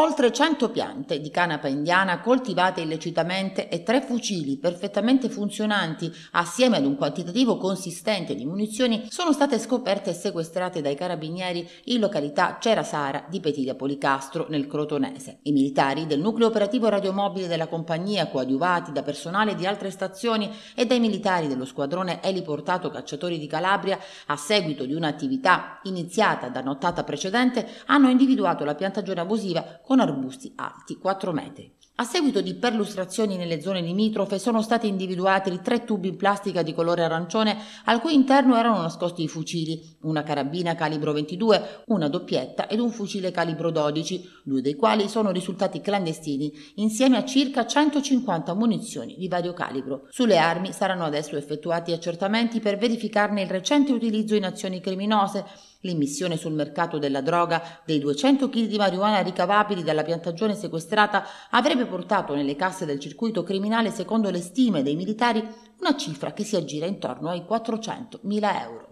Oltre 100 piante di canapa indiana coltivate illecitamente e tre fucili perfettamente funzionanti assieme ad un quantitativo consistente di munizioni sono state scoperte e sequestrate dai carabinieri in località Cerasara di Petilia Policastro nel Crotonese. I militari del nucleo operativo radiomobile della compagnia coadiuvati da personale di altre stazioni e dai militari dello squadrone eliportato cacciatori di Calabria a seguito di un'attività iniziata da nottata precedente hanno individuato la piantagione abusiva con arbusti alti 4 metri. A seguito di perlustrazioni nelle zone limitrofe sono stati individuati tre tubi in plastica di colore arancione al cui interno erano nascosti i fucili, una carabina calibro 22, una doppietta ed un fucile calibro 12, due dei quali sono risultati clandestini, insieme a circa 150 munizioni di vario calibro. Sulle armi saranno adesso effettuati accertamenti per verificarne il recente utilizzo in azioni criminose L'immissione sul mercato della droga dei 200 kg di marijuana ricavabili dalla piantagione sequestrata avrebbe portato nelle casse del circuito criminale, secondo le stime dei militari, una cifra che si aggira intorno ai 400.000 euro.